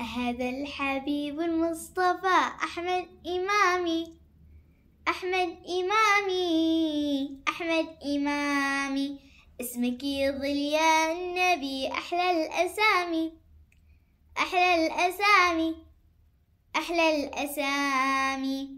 هذا الحبيب المصطفى أحمد إمامي أحمد إمامي أحمد إمامي اسمك يظل يا النبي أحلى الأسامي أحلى الأسامي أحلى الأسامي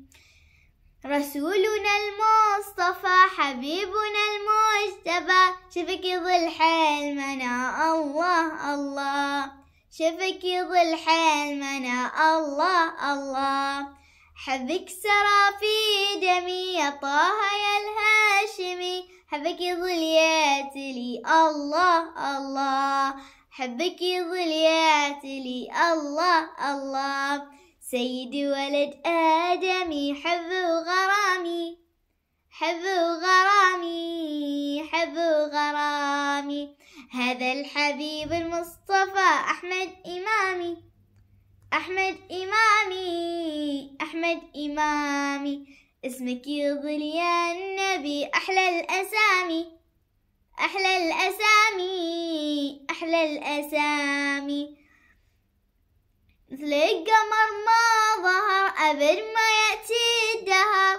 رسولنا المصطفى حبيبنا المجتبى شفك ظل حلمنا الله الله شفك الحلم حلمنا الله الله حبك سرى في دمي يا طه يا الهاشمي حبك يظل ياتلي الله الله حبك يظل ياتلي الله الله سيدي ولد آدمي حب وغرامي حب وغرامي حب وغرامي هذا الحبيب المصطفى المصطفى أحمد إمامي أحمد إمامي أحمد إمامي اسمك يظل يا النبي أحلى الأسامي أحلى الأسامي أحلى الأسامي مثل القمر ما ظهر أبد ما يأتي الدهر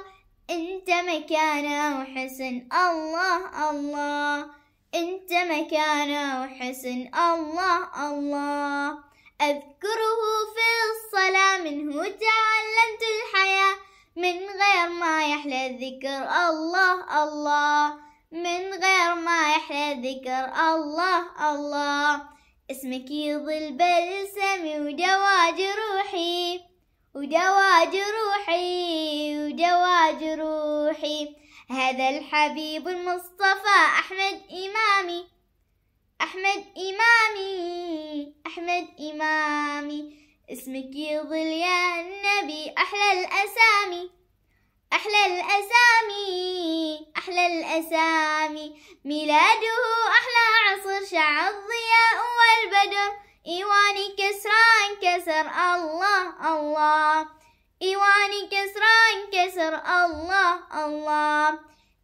أنت مكانه وحسن الله الله انت مكانه وحسن الله الله اذكره في الصلاة منه تعلمت الحياة من غير ما يحلى الذكر الله الله من غير ما يحلى الذكر الله الله اسمك يظل بلسمي ودواج روحي ودواج روحي ودواج روحي هذا الحبيب المصطفى أحمد إمامي أحمد إمامي أحمد إمامي اسمك يظل يا النبي أحلى الأسامي أحلى الأسامي أحلى الأسامي ميلاده أحلى عصر شع الضياء والبدر إيواني كسران كسر الله الله إيواني كسران أكبر الله الله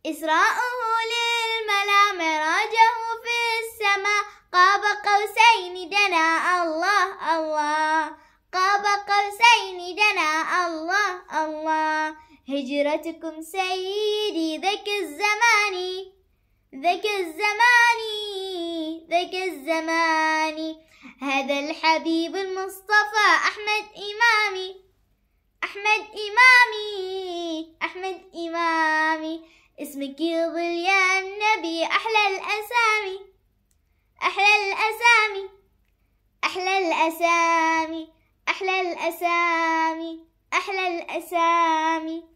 إسراؤه للملا مراجه في السماء قاب قوسين دنا الله الله قاب قوسين دنا الله الله هجرتكم سيدي ذاك الزمان ذاك الزمان ذاك الزمان هذا الحبيب المصطفى أحمد إمامي أحمد إمامي اسمك يضل يا النبي أحلى الأسامي أحلى الأسامي أحلى الأسامي أحلى الأسامي أحلى الأسامي